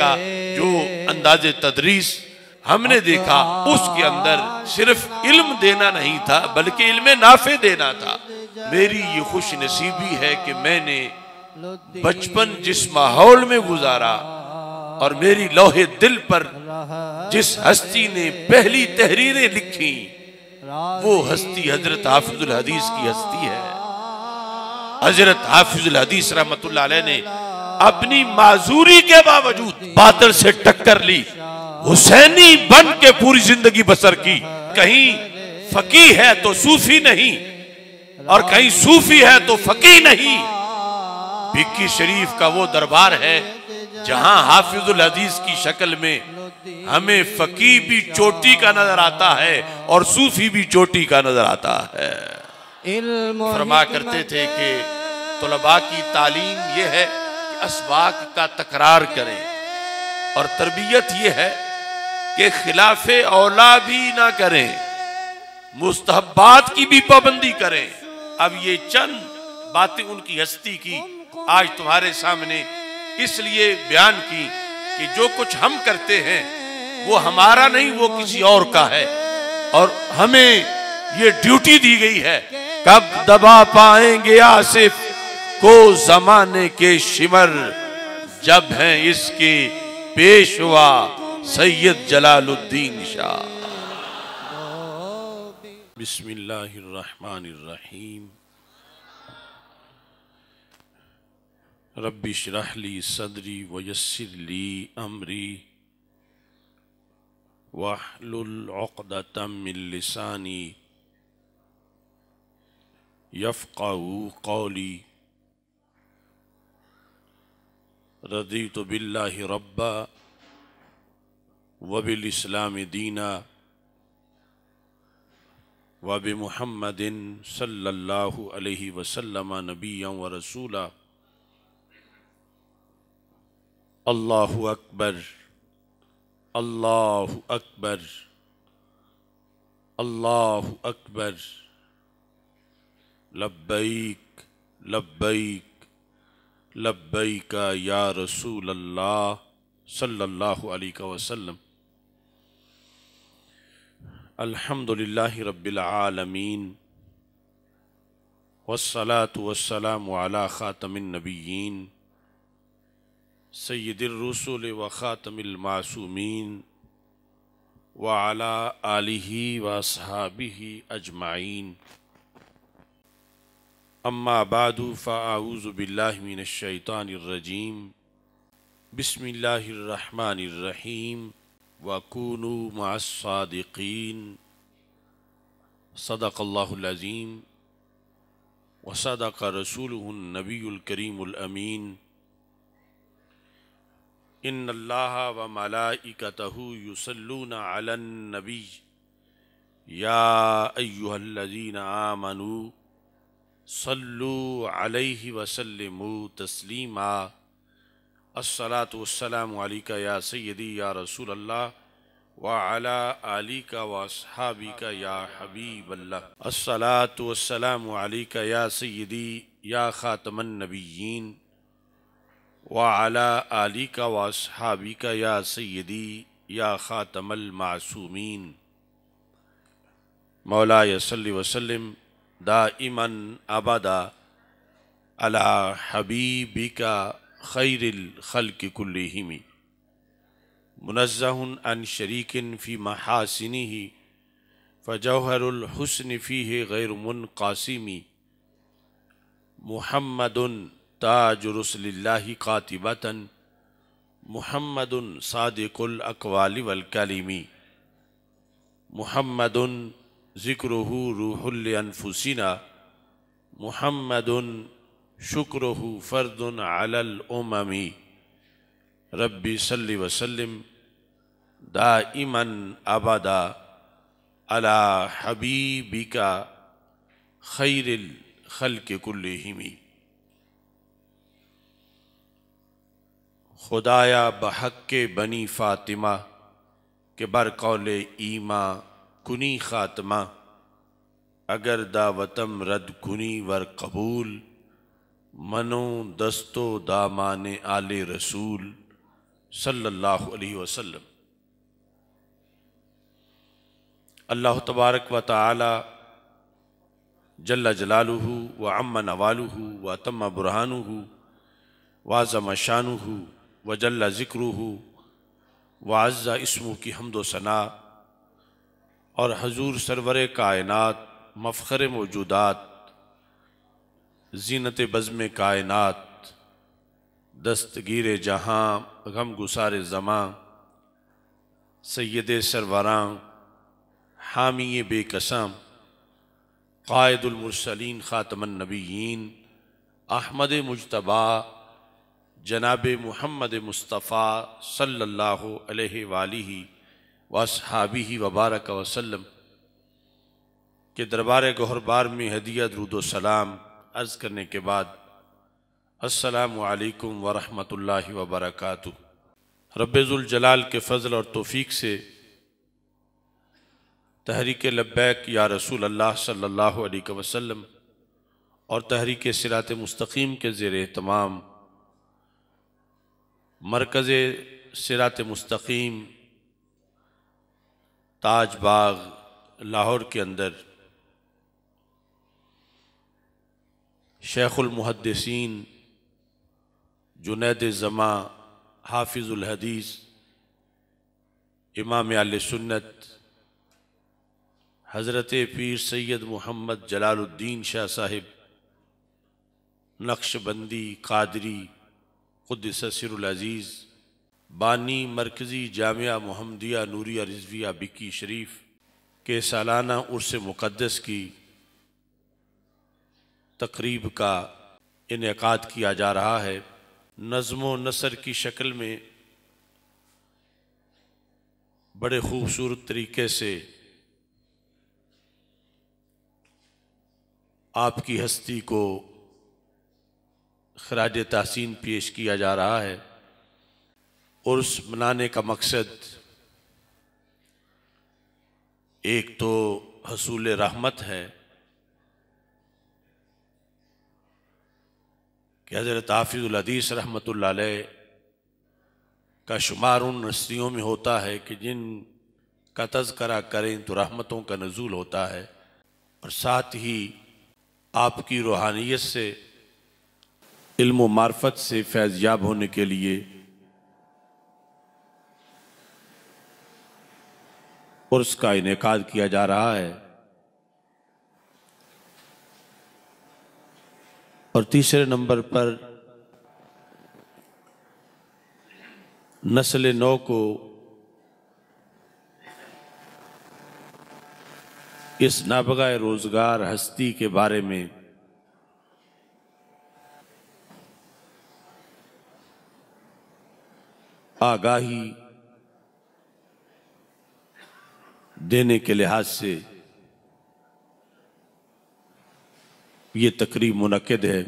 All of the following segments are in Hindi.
का जो अंदाज तदरीस हमने देखा उसके अंदर सिर्फ इल्म देना नहीं था बल्कि इल्म नाफे देना था मेरी ये खुश नसीबी है कि मैंने बचपन जिस माहौल में गुजारा और मेरी लोहे दिल पर जिस हस्ती ने पहली तहरीरें लिखी वो हस्ती हजरत हाफिजुल हदीस की हस्ती है हजरत हाफिजुल हदीस रहमतुल्लाह ने अपनी माजूरी के बावजूद बादल से टक्कर ली हुसैनी बन के पूरी जिंदगी बसर की कहीं फकी है तो सूफी नहीं और कहीं सूफी है तो फकी नहीं बिक्की शरीफ का वो दरबार है जहां हाफिजुल हदीस की शक्ल में हमें फकी भी चोटी का नजर आता है और सूफी भी चोटी का नजर आता है फरमा करते थे कि तलबा की तालीम यह है असबाक का तकरार करें और तरबियत यह है कि खिलाफ औला भी ना करें मुस्तहबात की भी पाबंदी करें अब ये चंद बातें उनकी हस्ती की आज तुम्हारे सामने इसलिए बयान की कि जो कुछ हम करते हैं वो हमारा नहीं वो किसी और का है और हमें ये ड्यूटी दी गई है कब दबा पाएंगे आसिफ को जमाने के शिमर जब है इसके पेशवा सैयद जलालुद्दीन शाह बिस्मिल्लाहिर्रहमानिर्रहीम रब्बी शराहली सदरी वयसरली अमरी लिसानी यफ़ाऊ कौली रदी तो बिल्ला रब्बा वबिल इस्लाम दीना वब महमदिन सल्लल्लाहु अलैहि वसल्लम नबिया व रसूला अल्लाह अकबर अल्लाह अकबर अल्लाह अकबर लब्बैक लब्बैक लब्बई का या रसूल अल्लाह सल्लल्लाहु अलैहि वसल्लम अल्हम्दुलिल्लाह रब्बिल आलमीन वस्सलातु वस्सलाम अला ख़ातमिन नबीयीन सैयदिर रसूल व ख़ातमिल मासूमीन व अला आलिही व असहाबिही अजमाइन अम्मा बादू फ़ाऊज़बिल्लाशैतानरजीम बसमीम वकून मासदीन सदक़ल्लाज़ीम वसदक रसूल नबीकरीमीन इन अल्लाह व मलाइकत युसलून अलनबी या अयुहल्लजीन आमनू सल्लु अलैहि वसल्लम तस्लीमा अस्सलात या सैदी या रसूल अल्लाह व अला आली का वासहाबी या हबीब अल्लाह अस्सलात या सैदी या ख़ातमन नबीन व अला आली का वासहाबी या सैदी या ख़ातमल मासूमीन मौला वसल्लम दाइमन अबदा अला हबीबी का खैरिल खल की कुल्लिमी मुनज़हन अन शरीकिन फ़ी महासिनी ही फ़जहरहसन फ़ी है मुन कासिमी मुहम्मदन ताजरसल्ला कातिबता मुहम्मदन सादिकुल अकवाली वलकलीमी मुहम्मदन ज़िक्र रूहुलफुसिना महमद शुक्र फ़र्द अलमी रबी सल्ली वसलम दा इमन आबादा अला हबीबिका खैरिल खल के कुल्लमी खुदाया बहक के बनी फ़ातिमा के बरकौल ईमा कुनी खात्मा अगर दावतम रद कुनी वर कबूल मनो दस्तो दामान आले रसूल सल्लल्लाहु अलैहि वसल्लम अल्लाह तबारक व ताली जल्ला जलालू व अम्मा नवालू व तम्मा बुरहानू वाज़म शानू व जल्ला ज़िक्रू व अज़ा इसमू की हमदोसना सना और हजूर सरवर कायनत मफ़र मौजूदात जीनत बज़म कायनत दस्तगीर जहाँ गम गुसार जमां सैद सरवरां हामी बेकसम कायदुलमरसलिन ख़ातमनबीन अहमद मुशतबा जनाब महमद मुस्तफ़ा सल्ला वाबी ही वबारक वसलम के दरबार गहरबार में हदिया सलाम अर्ज़ करने के बाद असलकम वरम वबरक रबाल के फ़ल और तोफ़ी से तहरीक लब्बैक या रसूल अल्लाह सल्ला अलैहि और तहरीक सिरात मस्तकीम के ज़ेर तमाम मरकज़ सिरात मस्तकीम ताज बाग लाहौर के अंदर शेख़ुलमहदसिन जुनेद ज़मा हाफिज़ुलहदीस इमाम आल सुन्नत हज़रत पीर सैयद मोहम्मद जलालुद्दीन शाह साहिब नक्शबंदी कादरी खुद ससरजीज़ बानी मरकज़ी जामिया मोहम्मदिया नूरिया रिजविया बिकी शरीफ के सालाना उर्स मुक़दस की तकरीब का इनका किया जा रहा है नज़म नसर की शक्ल में बड़े खूबसूरत तरीके से आपकी हस्ती को खराज तहसीन पेश किया जा रहा है उर्स मनाने का मकसद एक तो हसूल रहमत है कि हज़रत हाफिज़ुलहदीस रहमत का शुमार उन रस्तियों में होता है कि जिन का तस्करा करें तो रहमतों का नजूल होता है और साथ ही आपकी रूहानियत से इल्म मार्फत से फैज़ याब होने के लिए पुरुष का इनका किया जा रहा है और तीसरे नंबर पर नस्ल नौ को इस नाबगा रोजगार हस्ती के बारे में आगाही देने के लिहाज से ये तकरीब मुनद है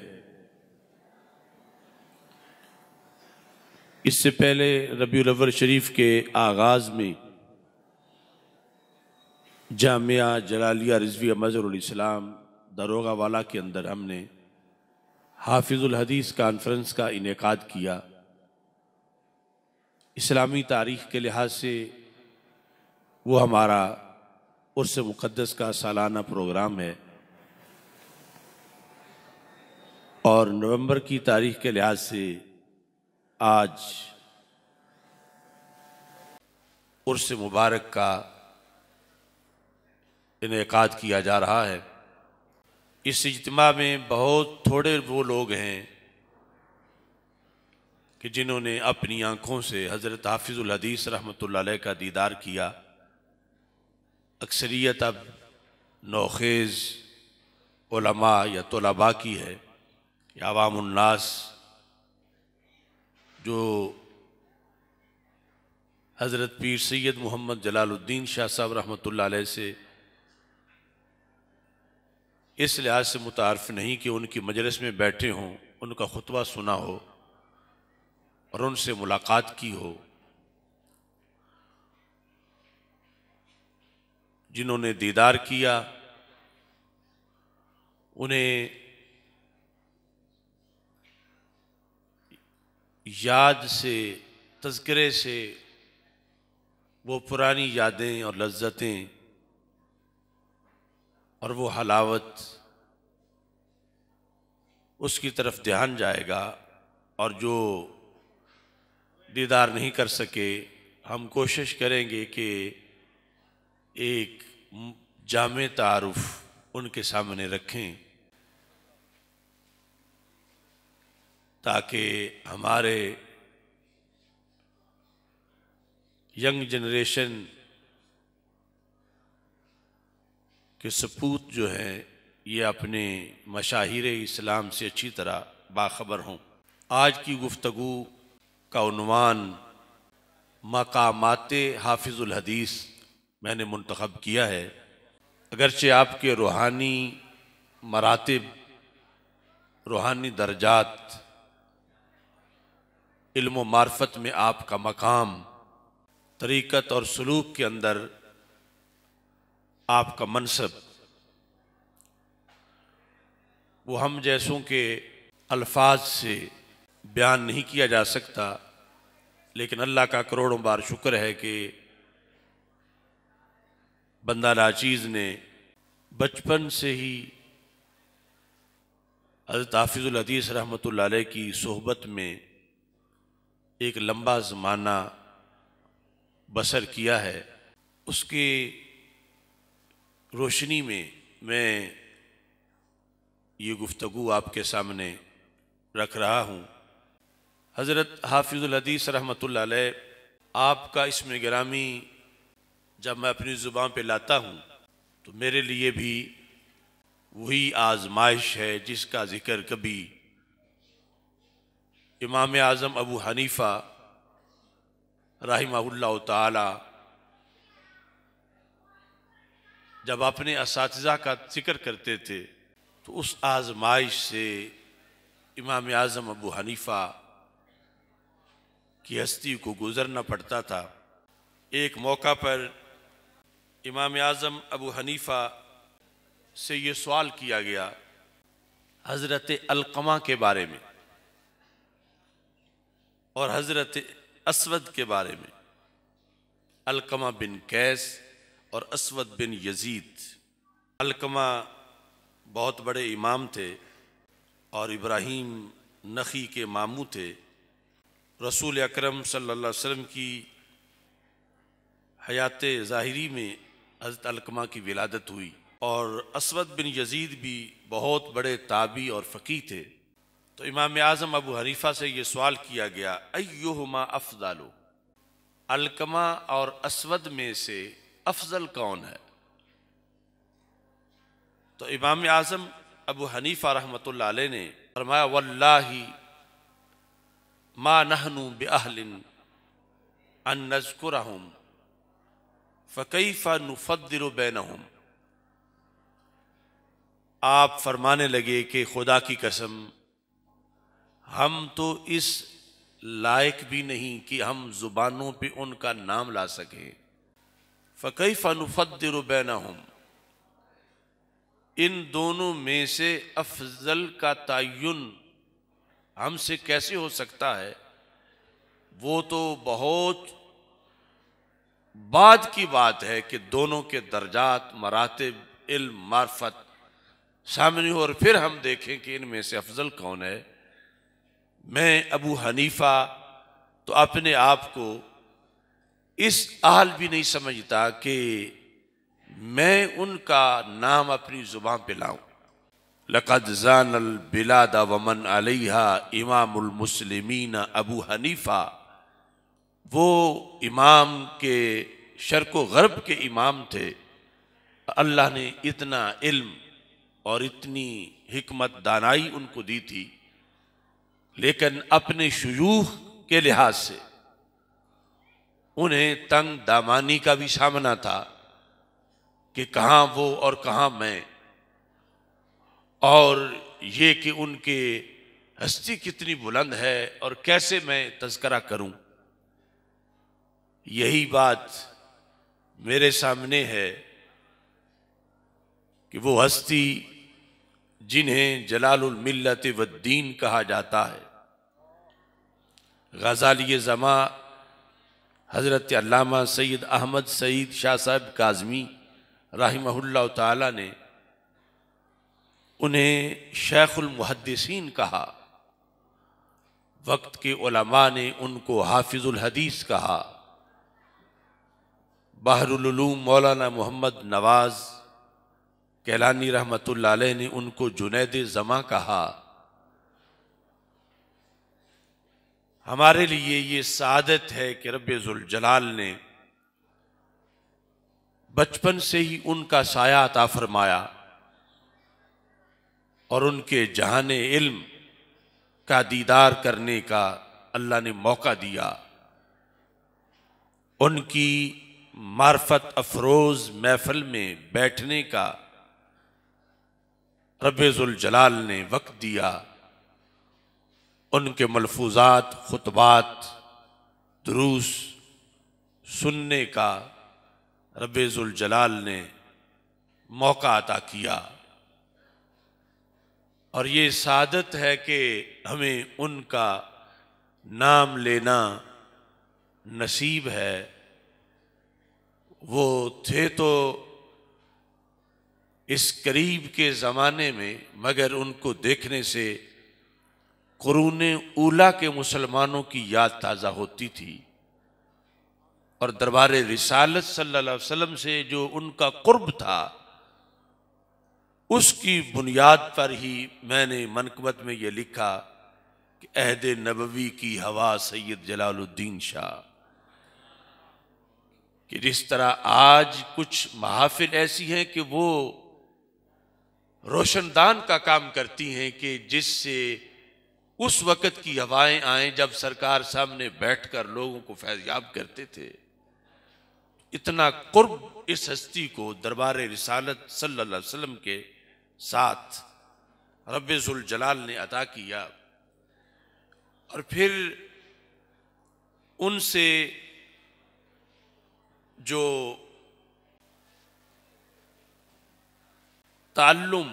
इससे पहले रबी रवर शरीफ के आगाज़ में जामिया जलालिया रिजविया मज़रसलाम दरोगा वाला के अंदर हमने हाफिज़ुलहदीस कॉन्फ्रेंस का इनका किया इस्लामी तारीख़ के लिहाज से वो हमारा उर्स मुक़दस का सालाना प्रोग्राम है और नवंबर की तारीख के लिहाज से आज उर्स मुबारक का इनका किया जा रहा है इस इजतमा में बहुत थोड़े वो लोग हैं कि जिन्होंने अपनी आँखों से हज़रत हाफिज़ुल हदीस रहमत का दीदार किया अक्सरियत अब नौखेज़ ओलमा या तलबा की है या अवामनास जो हज़रत पीर सैद मोहम्मद जलालुद्दीन शाह साहब रहमत से इस लिहाज से मुतारफ़ नहीं कि उनकी मजलस में बैठे हों उनका खुतबा सुना हो और उनसे मुलाकात की हो जिन्होंने दीदार किया उन्हें याद से तस्करे से वो पुरानी यादें और लज्जतें और वो हलावत उसकी तरफ ध्यान जाएगा और जो दीदार नहीं कर सके हम कोशिश करेंगे कि एक जाम तारफ उनके सामने रखें ताकि हमारे यंग जनरेशन के सपूत जो हैं ये अपने मशाहिर इस्लाम से अच्छी तरह बाखबर हों आज की गुफ्तगु का उनवान मकामात हाफिज़ुल हदीस मैंने मंतखब किया है अगरचे आपके रूहानी मरातब रूहानी दर्जात इल्म मार्फत में आपका मकाम तरीक़त और सलूक के अंदर आपका मनसब वो हम जैसों के अल्फाज से बयान नहीं किया जा सकता लेकिन अल्लाह का करोड़ों बार शुक्र है कि बंदा लाचीज़ ने बचपन से ही हजरत हदीस रहमत की सोहबत में एक लंबा ज़माना बसर किया है उसके रोशनी में मैं ये गुफ्तु आपके सामने रख रहा हूँ हज़रत हदीस रहमत आपका इसमें ग्रामी जब मैं अपनी ज़ुबान पे लाता हूँ तो मेरे लिए भी वही आजमाइश है जिसका ज़िक्र कभी इमाम आज़म अबू हनीफ़ा रही ताला जब अपने इस का जिक्र करते थे तो उस आजमाइश से इमाम आज़म अबू हनीफ़ा की हस्ती को गुज़रना पड़ता था एक मौका पर इमाम आज़म अबू हनीफ़ा से ये सवाल किया गया हज़रत अलकमा के बारे में और हज़रत असवद के बारे में अलकमा बिन कैस और असवद बिन यजीद अलकमा बहुत बड़े इमाम थे और इब्राहीम नखी के मामू थे रसूल अकरम सल्लल्लाहु अलैहि वसल्लम की हयात ज़ाहरी में हज़रत अलकमा की विलादत हुई और असवद बिन यजीद भी बहुत बड़े ताबी और फ़की थे तो इमाम आज़म अबू हरीफ़ा से ये सवाल किया गया अयोहमा अफजालो अलकमा और असवद में से अफजल कौन है तो इमाम आज़म अबू हनीफ़ा रहमत ने फरमाया वल्ला मा नहनू बेअहलिन अन नजकुरहम फ़कीफ़ा नुफदर बैन आप फरमाने लगे कि खुदा की कसम हम तो इस लायक भी नहीं कि हम ज़ुबानों पे उनका नाम ला सकें फ़कीफ़ा नुफदर बैन इन दोनों में से अफजल का तयन हमसे कैसे हो सकता है वो तो बहुत बाद की बात है कि दोनों के दर्जात मरातब इल्म मार्फत सामने हो और फिर हम देखें कि इनमें से अफजल कौन है मैं अबू हनीफा तो अपने आप को इस आहल भी नहीं समझता कि मैं उनका नाम अपनी ज़ुबान पे लाऊं जानल बिलादा वमन अलहा मुस्लिमीना अबू हनीफ़ा वो इमाम के शर्क गर्ब के इमाम थे अल्लाह ने इतना इल्म और इतनी हमत दानाई उनको दी थी लेकिन अपने शयूह के लिहाज से उन्हें तंग दामानी का भी सामना था कि कहाँ वो और कहाँ मैं और ये कि उनके हस्ती कितनी बुलंद है और कैसे मैं तस्करा करूँ यही बात मेरे सामने है कि वो हस्ती जिन्हें जलालुल मिल्लत वद्दीन कहा जाता है गजाली जमा हज़रत अल्लामा सैद अहमद सईद शाह साहब काजमी राहिमहुल्ला ताला ने उन्हें शेखुलमहदसिन कहा वक्त के उलमा ने उनको हाफिज़ुल हदीस कहा बहरुलूम मौलाना मोहम्मद नवाज़ कैलानी रहमत ने उनको जुनेद ज़मा कहा हमारे लिए ये सादत है कि रबाल ने बचपन से ही उनका साया अता फरमाया और उनके जहान इल्म का दीदार करने का अल्लाह ने मौका दिया उनकी मार्फत अफरोज महफल में बैठने का जलाल ने वक्त दिया उनके मलफूजात खुतबात दुरूस सुनने का जलाल ने मौका अता किया और ये सादत है कि हमें उनका नाम लेना नसीब है वो थे तो इस करीब के ज़माने में मगर उनको देखने से कुरून ऊला के मुसलमानों की याद ताज़ा होती थी और दरबार रिसालत सल्लल्लाहु अलैहि वसल्लम से जो उनका कुर्ब था उसकी बुनियाद पर ही मैंने मनकबत में ये लिखा कि अहद नबवी की हवा सैयद जलालुद्दीन शाह कि जिस तरह आज कुछ महाफिल ऐसी हैं कि वो रोशनदान का काम करती हैं कि जिससे उस वक़्त की हवाएं आए जब सरकार सामने बैठकर लोगों को फैजयाब करते थे इतना कुर्ब इस हस्ती को दरबार रिसालत सल्लल्लाहु अलैहि वसल्लम के साथ रब्जुल जलाल ने अदा किया और फिर उनसे जो ताल्लुम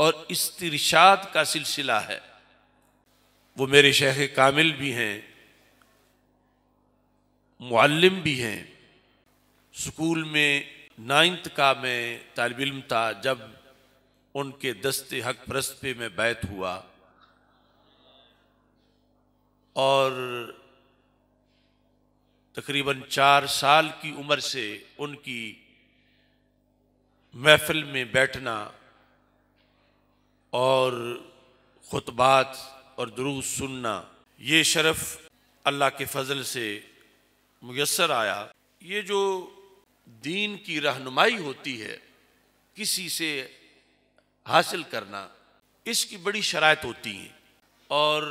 और इस्तिरशाद का सिलसिला है वो मेरे शेख कामिल भी हैं मुअल्लिम भी हैं स्कूल में नाइन्थ का मैं तालब इम था जब उनके दस्ते हक परस्त पे मैं बैत हुआ और तकरीबन चार साल की उम्र से उनकी महफिल में बैठना और ख़ुतबात और दुरूस सुनना ये शरफ़ अल्लाह के फजल से मैसर आया ये जो दीन की रहनुमाई होती है किसी से हासिल करना इसकी बड़ी शरात होती हैं और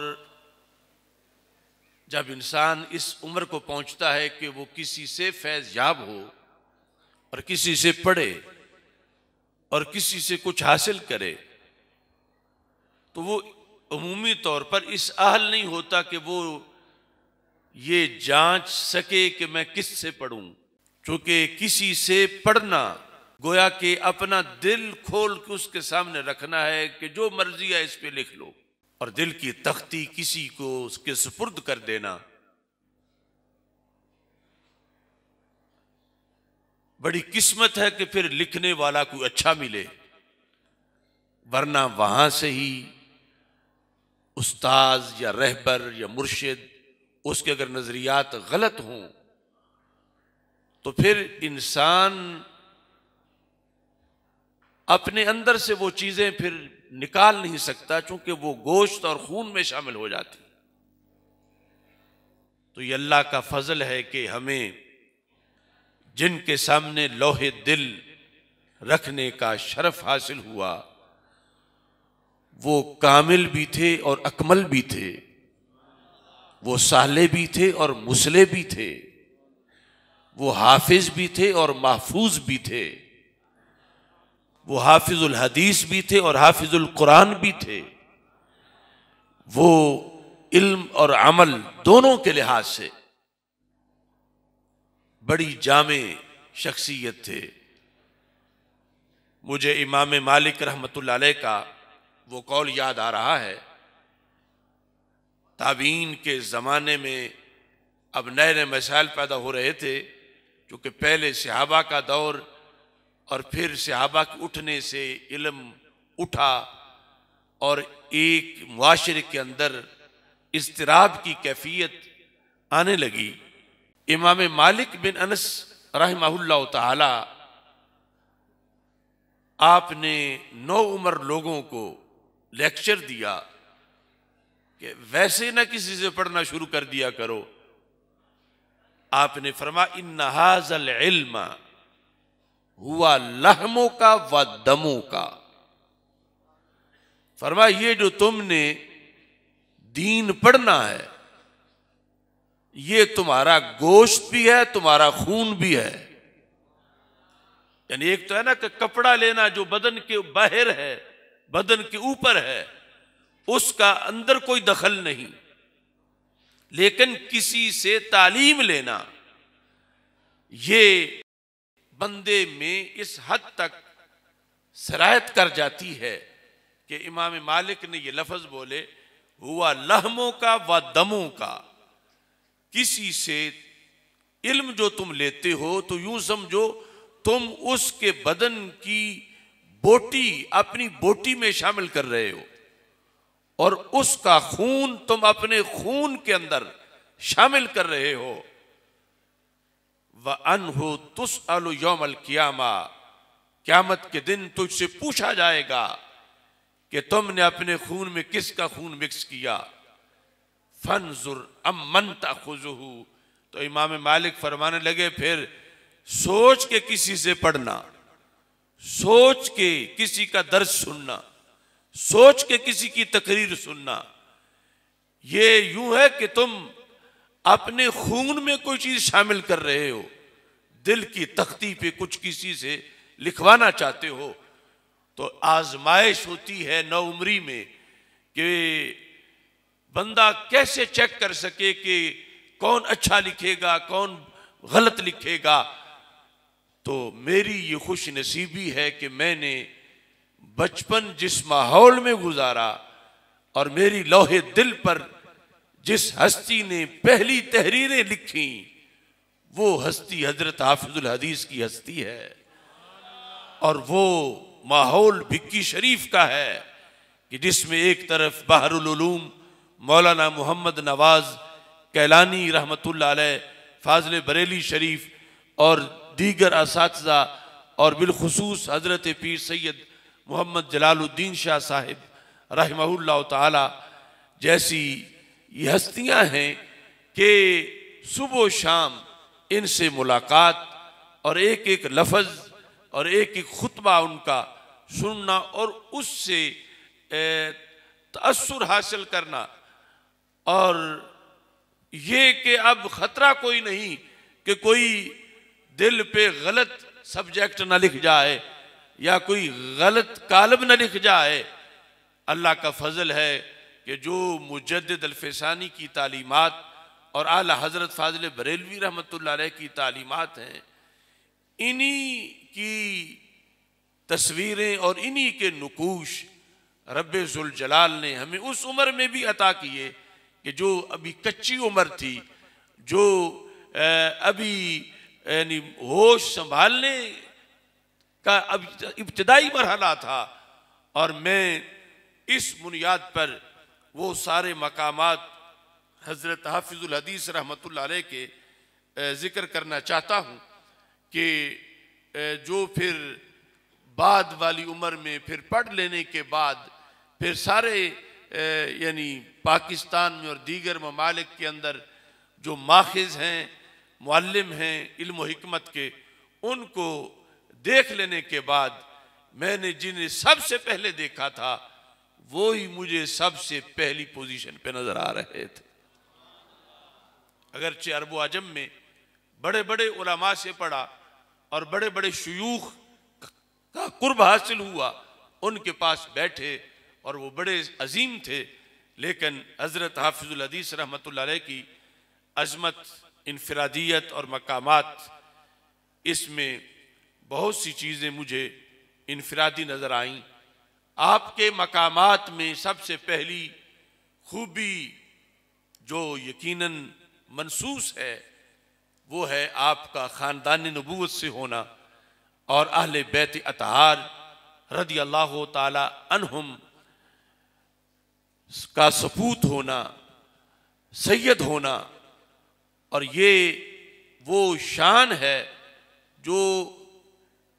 जब इंसान इस उम्र को पहुंचता है कि वो किसी से फैज याब हो और किसी से पढ़े और किसी से कुछ हासिल करे तो वो अमूमी तौर पर इस अहल नहीं होता कि वो ये जांच सके कि मैं किस से पढ़ूं चूंकि किसी से पढ़ना गोया कि अपना दिल खोल के उसके सामने रखना है कि जो मर्जी है इस पे लिख लो और दिल की तख्ती किसी को उसके सुपुर्द कर देना बड़ी किस्मत है कि फिर लिखने वाला कोई अच्छा मिले वरना वहां से ही उस्ताज या रहबर या मुर्शिद उसके अगर नज़रियात गलत हों तो फिर इंसान अपने अंदर से वो चीज़ें फिर निकाल नहीं सकता चूंकि वो गोश्त और खून में शामिल हो जाती तो ये अल्लाह का फजल है कि हमें जिनके सामने लोहे दिल रखने का शरफ हासिल हुआ वो कामिल भी थे और अकमल भी थे वो साले भी थे और मुसले भी थे वो हाफिज भी थे और महफूज भी थे वो हाफिजुल हदीस भी थे और हाफिजुल कुरान भी थे वो इल्म और अमल दोनों के लिहाज से बड़ी जाम शख्सियत थे मुझे इमाम मालिक रहमतुल्लाह का वो कौल याद आ रहा है ताबीन के ज़माने में अब नए नए मसाइल पैदा हो रहे थे क्योंकि पहले सहाबा का दौर और फिर सहाबा के उठने से इलम उठा और एक मुआरे के अंदर इसतराब की कैफियत आने लगी इमाम मालिक बिन अनस रहमहुल्ला आपने नौ उम्र लोगों को लेक्चर दिया कि वैसे ना किसी से पढ़ना शुरू कर दिया करो आपने फरमा इन नहाजल इल्मा हुआ लहमों का व दमों का फरमा ये जो तुमने दीन पढ़ना है ये तुम्हारा गोश्त भी है तुम्हारा खून भी है यानी एक तो है ना कि कपड़ा लेना जो बदन के बाहर है बदन के ऊपर है उसका अंदर कोई दखल नहीं लेकिन किसी से तालीम लेना ये बंदे में इस हद तक शरायत कर जाती है कि इमाम मालिक ने यह लफज बोले हुआ लहमों का व दमों का किसी से इल्म जो तुम लेते हो तो यूं समझो तुम उसके बदन की बोटी अपनी बोटी में शामिल कर रहे हो और उसका खून तुम अपने खून के अंदर शामिल कर रहे हो अन अनहु तुस अलयोमल क्यामा क्यामत के दिन तुझसे पूछा जाएगा कि तुमने अपने खून में किसका खून मिक्स किया जुर अमन तखुजहू तो इमाम मालिक फरमाने लगे फिर सोच के किसी से पढ़ना सोच के किसी का दर्ज सुनना सोच के किसी की तकरीर सुनना ये यूं है कि तुम अपने खून में कोई चीज शामिल कर रहे हो दिल की तख्ती पे कुछ किसी से लिखवाना चाहते हो तो आजमाइश होती है नवउमरी में कि बंदा कैसे चेक कर सके कि कौन अच्छा लिखेगा कौन गलत लिखेगा तो मेरी ये खुश नसीबी है कि मैंने बचपन जिस माहौल में गुजारा और मेरी लोहे दिल पर जिस हस्ती ने पहली तहरीरें लिखी वो हस्ती हजरत हाफिजुल हदीस की हस्ती है और वो माहौल भिक्की शरीफ का है कि जिसमें एक तरफ बहरुलूम मौलाना मोहम्मद नवाज कैलानी रहमत फाजल बरेली शरीफ और दीगर इस और बिलखसूस हज़रत पीर सैद मोहम्मद जलालुद्दीन शाह साहिब रहमल्ला तैसी ये हस्तियां हैं कि सुबह शाम इनसे मुलाकात और एक एक लफज और एक एक खुतबा उनका सुनना और उससे तसर हासिल करना और ये कि अब ख़तरा कोई नहीं कि कोई दिल पे गलत सब्जेक्ट ना लिख जाए या कोई गलत कालम ना लिख जाए अल्लाह का फजल है कि जो मुजद अलफसानी की तालीमत और आला हज़रत फाजिल बरेलवी रहमत की तालीमत हैं इन्हीं की तस्वीरें और इन्हीं के नकूश रबाल ने हमें उस उम्र में भी अता किए कि जो अभी कच्ची उम्र थी जो अभी यानी होश संभालने का अब इब्तदाई मरहला था और मैं इस बुनियाद पर वो सारे मकाम हज़रत हाफिज़ुल हदीस रहमत के ज़िक्र करना चाहता हूँ कि जो फिर बाद वाली उम्र में फिर पढ़ लेने के बाद फिर सारे यानी पाकिस्तान में और दीगर ममालिक के अंदर जो माखज़ हैं मालम हैं इल्म हमत के उनको देख लेने के बाद मैंने जिन्हें सबसे पहले देखा था वो ही मुझे सबसे पहली पोजीशन पे नजर आ रहे थे अगरचे अरबो आजम में बड़े बड़े उलमा से पढ़ा और बड़े बड़े शयूख का कुर्ब हासिल हुआ उनके पास बैठे और वो बड़े अजीम थे लेकिन हज़रत हाफिज़ुलहदीस रहमत की अजमत इनफरादियत और मकामात इसमें बहुत सी चीज़ें मुझे इनफरादी नज़र आईं आपके मकामात में सबसे पहली खूबी जो यकीनन मनसूस है वो है आपका ख़ानदान नबूत से होना और अहल बैत अतहार रदी अल्लाह तुम का सपूत होना सैयद होना और ये वो शान है जो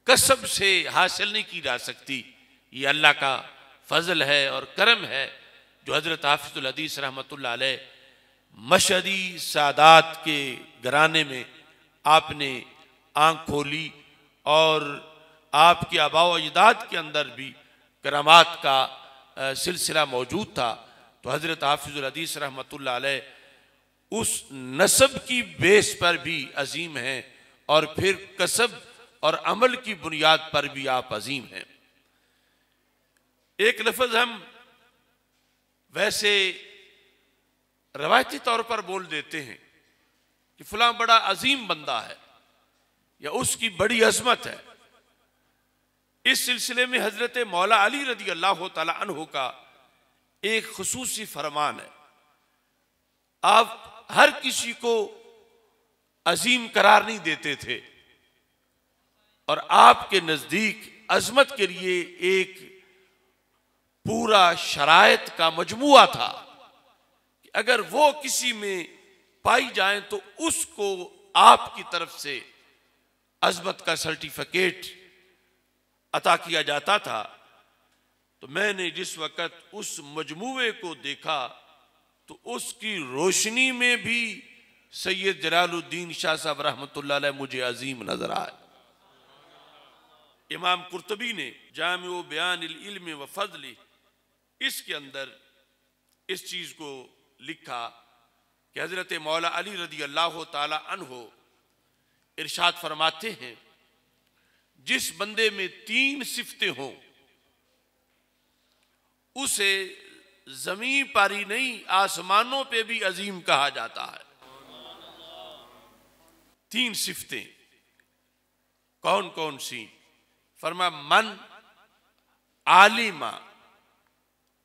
कसब से हासिल नहीं की जा सकती ये अल्लाह का फजल है और करम है जो हज़रत हाफिज़ुलहदीस रहमत मशदी सादात के घराने में आपने आँख खोली और आपके आबा अजदाद के अंदर भी करामात का सिलसिला मौजूद था तो हज़रत हाफिज़ुलहदीस रहमत उस नसब की बेस पर भी अजीम हैं और फिर कसब और अमल की बुनियाद पर भी आप अजीम हैं एक लफज हम वैसे रवायती तौर पर बोल देते हैं कि फलां बड़ा अजीम बंदा है या उसकी बड़ी अजमत है इस सिलसिले में हजरत मौला अली रदी अल्लाह तह का एक खसूसी फरमान है आप हर किसी को अजीम करार नहीं देते थे और आपके नज़दीक अजमत के लिए एक पूरा शरात का मजमुआ था कि अगर वो किसी में पाई जाए तो उसको आपकी तरफ से अजमत का सर्टिफिकेट अता किया जाता था तो मैंने जिस वक़्त उस मजमुए को देखा तो उसकी रोशनी में भी सैयद जलालुद्दीन शाह साहब रहमत मुझे अजीम नजर आए इमाम कुरतबी ने जाम बयान इल्म व फजली इसके अंदर इस चीज़ को लिखा कि हज़रत मौला अली रदी अल्लाह तहो इर्शाद फरमाते हैं जिस बंदे में तीन सिफते हों उसे जमीन पारी नहीं आसमानों पे भी अजीम कहा जाता है तीन सिफते कौन कौन सी फरमा मन आलिमा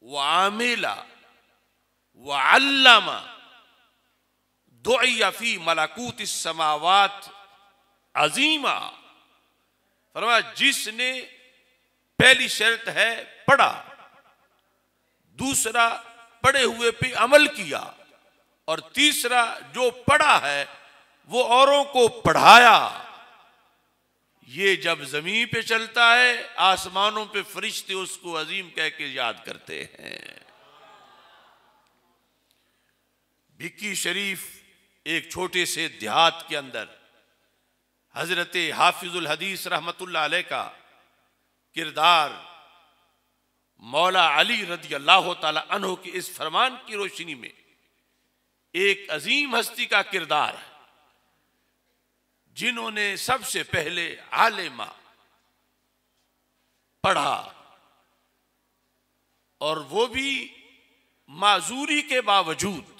वामिला वल्लमा दुआफ़ी मलाकूत समावत अजीमा फरमा जिसने पहली शर्त है पढ़ा दूसरा पढ़े हुए पे अमल किया और तीसरा जो पढ़ा है वो औरों को पढ़ाया ये जब जमीन पे चलता है आसमानों पे फरिश्ते उसको अजीम कह के याद करते हैं भिक्की शरीफ एक छोटे से देहात के अंदर हजरत हाफिजुल हदीस रहमतुल्ला का किरदार मौला अली रदी अल्लाह तला के इस फरमान की रोशनी में एक अजीम हस्ती का किरदार है जिन्होंने सबसे पहले आलिमा पढ़ा और वो भी माजूरी के बावजूद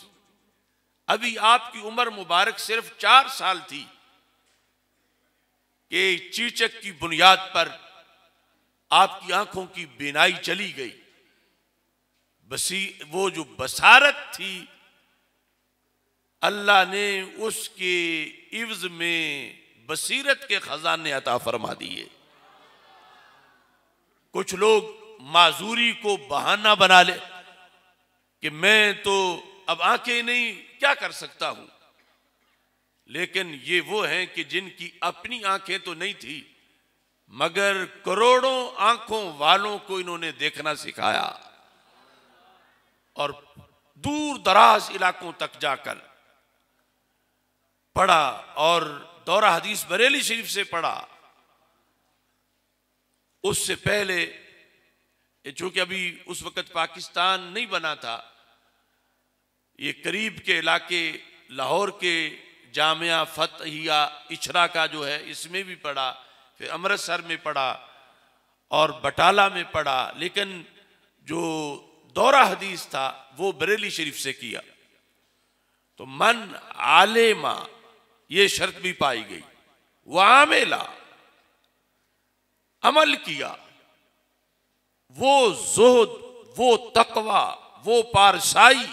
अभी आपकी उम्र मुबारक सिर्फ चार साल थी कि चीचक की बुनियाद पर आपकी आंखों की बिनाई चली गई बसी वो जो बसारत थी अल्लाह ने उसके इवज में बसीरत के ख़जाने अता फरमा दिए कुछ लोग माजूरी को बहाना बना ले कि मैं तो अब आंखें नहीं क्या कर सकता हूं लेकिन ये वो हैं कि जिनकी अपनी आंखें तो नहीं थी मगर करोड़ों आंखों वालों को इन्होंने देखना सिखाया और दूर दराज इलाकों तक जाकर पढ़ा और दौरा हदीस बरेली शरीफ से पढ़ा उससे पहले चूंकि अभी उस वक़्त पाकिस्तान नहीं बना था ये करीब के इलाके लाहौर के जामिया फतहिया इछरा का जो है इसमें भी पढ़ा फिर अमृतसर में पढ़ा और बटाला में पढ़ा लेकिन जो दौरा हदीस था वो बरेली शरीफ से किया तो मन आलेमा ये शर्त भी पाई गई वहां मेला अमल किया वो जोहद वो तकवा वो पारसाई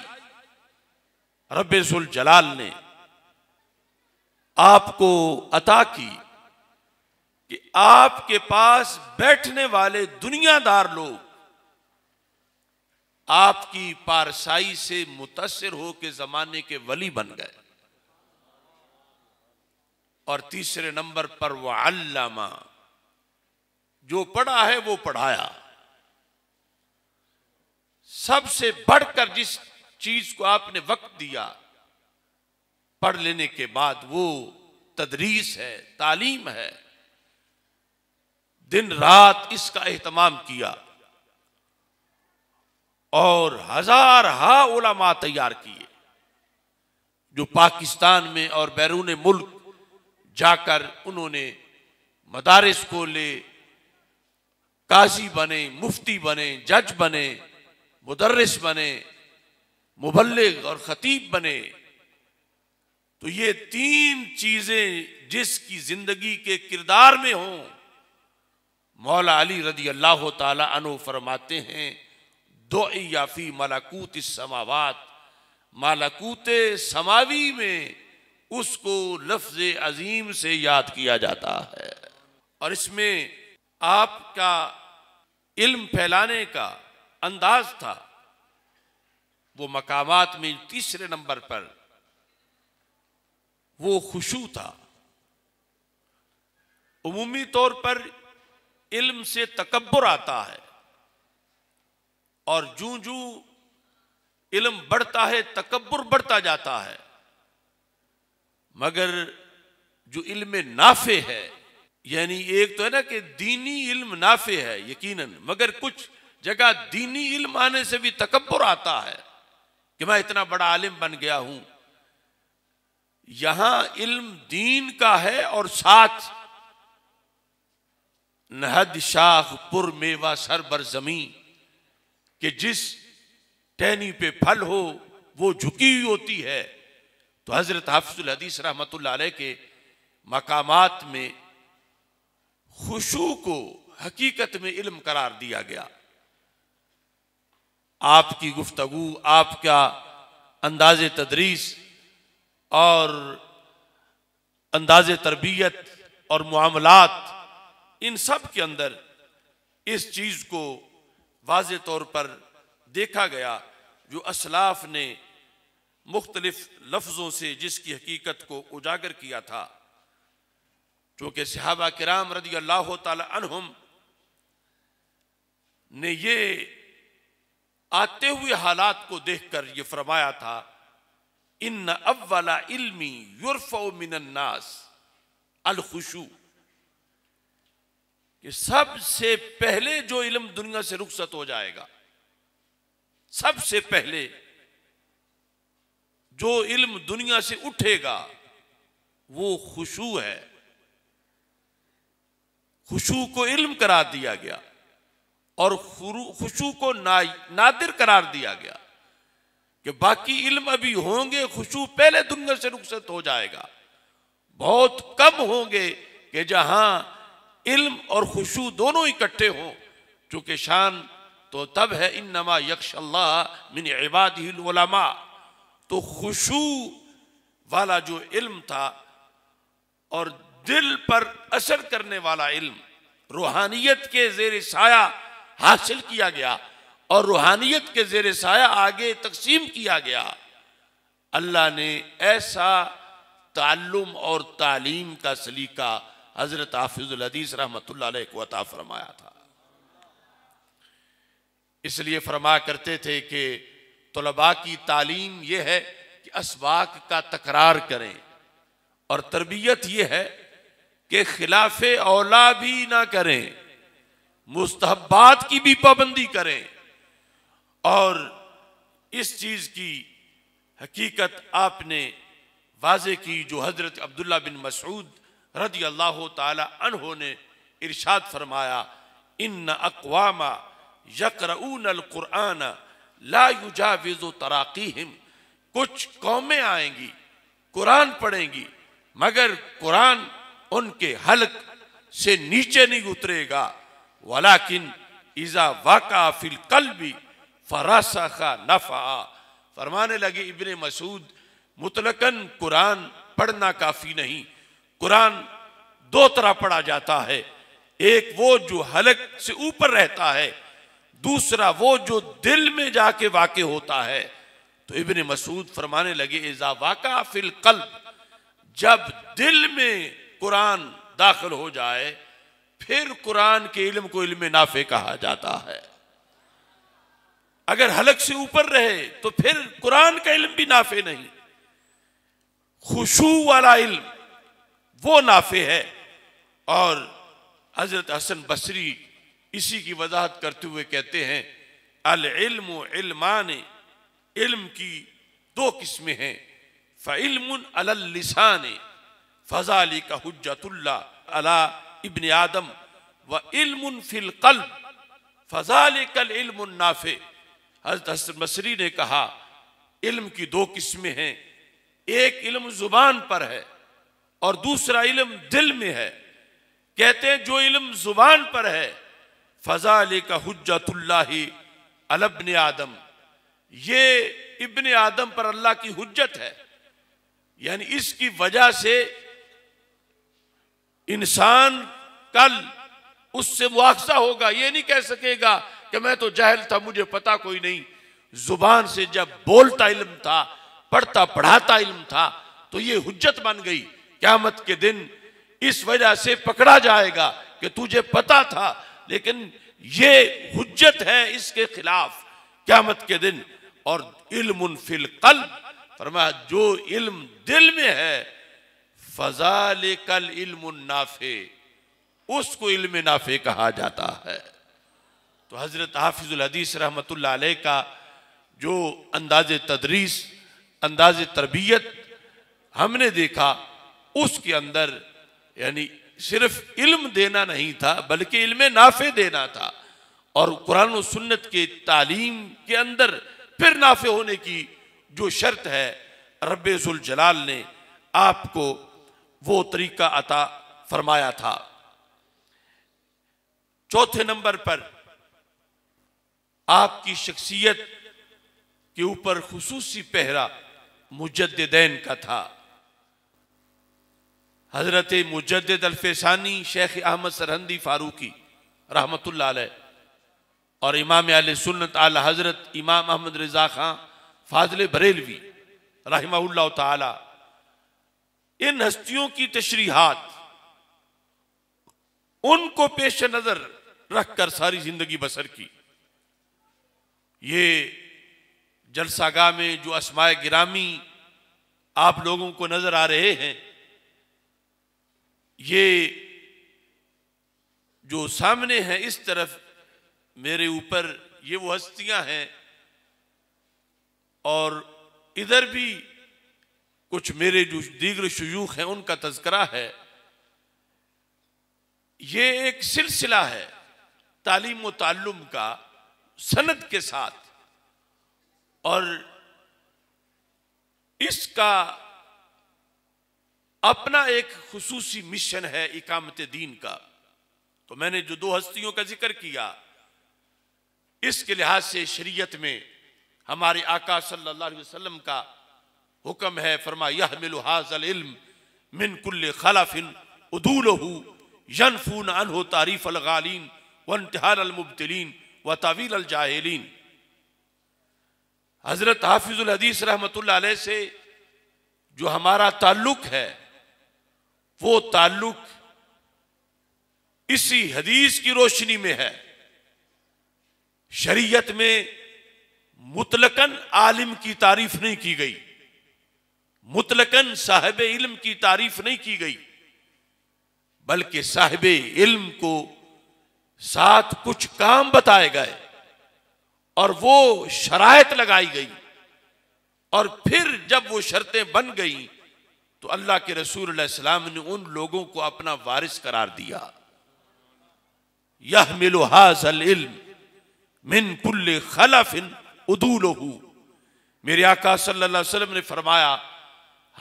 रबेसुल जलाल ने आपको अता की कि आपके पास बैठने वाले दुनियादार लोग आपकी पारसाई से मुतासर हो के जमाने के वली बन गए और तीसरे नंबर पर वह अल्लामा जो पढ़ा है वो पढ़ाया सबसे बढ़कर जिस चीज को आपने वक्त दिया पढ़ लेने के बाद वो तदरीस है तालीम है दिन रात इसका एहतमाम किया और हजार हा उलामा तैयार किए जो पाकिस्तान में और बैरून मुल्क जाकर उन्होंने मदारस खोले काजी बने मुफ्ती बने जज बने मुदरस बने मुबलग और ख़तीब बने तो ये तीन चीज़ें जिसकी ज़िंदगी के किरदार में हों मौला अली रदी अल्लाह तु फरमाते हैं दो याफ़ी मलाकूत इस समावत मालाकूत समावी में उसको लफ्ज अजीम से याद किया जाता है और इसमें आपका इल्म फैलाने का अंदाज था वो मकामात में तीसरे नंबर पर वो खुशू था उमूमी तौर पर इल्म से तकबर आता है और जू जू इल्म बढ़ता है तकबर बढ़ता जाता है मगर जो इल्म नाफे है यानी एक तो है ना कि दीनी इल्म नाफे है यकीनन मगर कुछ जगह दीनी इल्म आने से भी तकबर आता है कि मैं इतना बड़ा आलिम बन गया हूं यहां इल्म दीन का है और साथ नहद शाख पुर मेवा सर बर जमी के जिस टहनी पे फल हो वो झुकी हुई होती है तो हज़रत हाफिजुल हदीस रहमत के मकामात में खुशू को हकीकत में इल्म करार दिया गया आपकी गुफ्तगु आपका अंदाज तदरीस और अंदाज तरबियत और मामलात इन सब के अंदर इस चीज़ को वाज तौर पर देखा गया जो असलाफ ने मुख्तलिफ लफ्ज़ों से जिसकी हकीकत को उजागर किया था चूँकि के कराम रदी अल्लाह तुम ने ये आते हुए हालात को देख कर ये फरमाया था इन अव्वला इल्मी युरफ़ मिनन्नास अलखुशू कि सबसे पहले जो इल्म दुनिया से रुखसत हो जाएगा सबसे पहले जो इल्म दुनिया से उठेगा वो खुशू है खुशू को इल्म करार दिया गया और खुशू को ना नादिर करार दिया गया कि बाकी इल्म अभी होंगे खुशू पहले दुनिया से रुखसत हो जाएगा बहुत कम होंगे कि जहां इल्म और खुशू दोनों इकट्ठे हों चूंकि शान तो तब है इन नमा यक्ष मिन इबाद तो खुशू वाला जो इल्म था और दिल पर असर करने वाला इल्म रूहानियत के जेर साया हासिल किया गया और रूहानियत के जेर साया आगे तकसीम किया गया अल्लाह ने ऐसा तालुम और तालीम का सलीका हज़रत हाफिज़ुलहदीस रहमत को अता फरमाया था इसलिए फरमा करते थे कि तलबा की तालीम यह है कि इसबाक का तकरार करें और तरबियत यह है कि खिलाफ औला भी ना करें मुस्तहबात की भी पाबंदी करें और इस चीज़ की हकीकत आपने वाज की जो हज़रत अब्दुल्ला बिन मसूद रदी अल्लाह तहो ने इर्शाद फरमाया इन अकवामा यकरऊन कुरआना ला युजा विजो तराकी हिम कुछ कौमें आएंगी कुरान पढ़ेंगी मगर कुरान उनके हलक से नीचे नहीं उतरेगा वलाकिन ईजा वाका फिल कल भी फरासा नफ़ा फरमाने लगे इबन मसूद मुतलकन कुरान पढ़ना काफ़ी नहीं कुरान दो तरह पढ़ा जाता है एक वो जो हलक से ऊपर रहता है दूसरा वो जो दिल में जाके वाक़ होता है तो इबन मसूद फरमाने लगे एजा वाका फिल कल जब दिल में कुरान दाखिल हो जाए फिर कुरान के इल्म को इल्म नाफे कहा जाता है अगर हलक से ऊपर रहे तो फिर कुरान का इल्म भी नाफे नहीं खुशू वाला इल्म वो नाफे है और हजरत हसन बसरी इसी की वजाहत करते हुए कहते हैं अलम इल्मान इल्म की दो किस्में हैं फ़िल्म अललिसान फ़जाली का हजतुल्ला अला इबन आदम व इल्म फिल कल्ब फ़जाली कल इल्म नाफे हजरत मसरी ने कहा इल्म की दो किस्में हैं एक इल्म ज़ुबान पर है और दूसरा इल्म दिल में है कहते हैं जो इल्म ज़ुबान पर है फ़जा का हजतुल्ला अलबन आदम ये इबन आदम पर अल्लाह की हजत है यानी इसकी वजह से इंसान कल उससे मुआवजा होगा ये नहीं कह सकेगा कि मैं तो जहल था मुझे पता कोई नहीं जुबान से जब बोलता इल्म था पढ़ता पढ़ाता इल्म था तो ये हजत बन गई क्यामत के दिन इस वजह से पकड़ा जाएगा कि तुझे पता था लेकिन ये हुज्जत है इसके खिलाफ क्यामत के दिन और इल्म फिल कल फरमा जो इल्म दिल में है फजाल कल इल्म नाफे उसको इल्म नाफे कहा जाता है तो हज़रत हाफिज़ुल हदीस रहमत का जो अंदाज तदरीस अंदाज तरबियत हमने देखा उसके अंदर यानी सिर्फ इल्म देना नहीं था बल्कि इल्म नाफे देना था और कुरान और सुन्नत के तालीम के अंदर फिर नाफे होने की जो शर्त है रबाल ने आपको वो तरीका अता फरमाया था चौथे नंबर पर आपकी शख्सियत के ऊपर खसूसी पहरा मुजद्दैन का था हज़रत मुजद अल्फानी शेख अहमद सरहंदी फ़ारूकी रहमत और इमाम आल सुन्नत आल हज़रत इमाम अहमद रज़ा खां फाजिल बरेलवी रहमा ताला इन हस्तियों की तशरीहत उनको पेश नज़र रखकर सारी ज़िंदगी बसर की ये जलसागा में जो असमाय गिरामी आप लोगों को नज़र आ रहे हैं ये जो सामने हैं इस तरफ मेरे ऊपर ये वो हस्तियां हैं और इधर भी कुछ मेरे जो दीगर शयूख हैं उनका तस्करा है ये एक सिलसिला है तालीम तालुम का सनत के साथ और इसका अपना एक खसूसी मिशन है इकामत दीन का तो मैंने जो दो हस्तियों का जिक्र किया इसके लिहाज से शरीयत में हमारे आका सल्लल्लाहु अलैहि वसल्लम का हुक्म है फरमा फरमाया मिलहाजल मिन कुल्ल खलाफिन उदूल यनफून अनहो तारीफ अल गालीन अलगालीन वनतहार अलमुबतलिन व तावील अलजाहलीन हज़रत हाफिज़ुल हदीस रहमतुल्लाह से जो हमारा ताल्लुक़ है वो ताल्लुक इसी हदीस की रोशनी में है शरीयत में मुतलकन आलिम की तारीफ नहीं की गई मुतलकन साहब इल्म की तारीफ नहीं की गई बल्कि साहब इल्म को साथ कुछ काम बताए गए और वो शरायत लगाई गई और फिर जब वो शर्तें बन गईं तो अल्लाह के रसूल सलाम ने उन लोगों को अपना वारिस करार दिया यह मिलो हाजल इल्म मिन कुल्ल खलाफिन उदूलहू मेरे आका सल्लाम ने फरमाया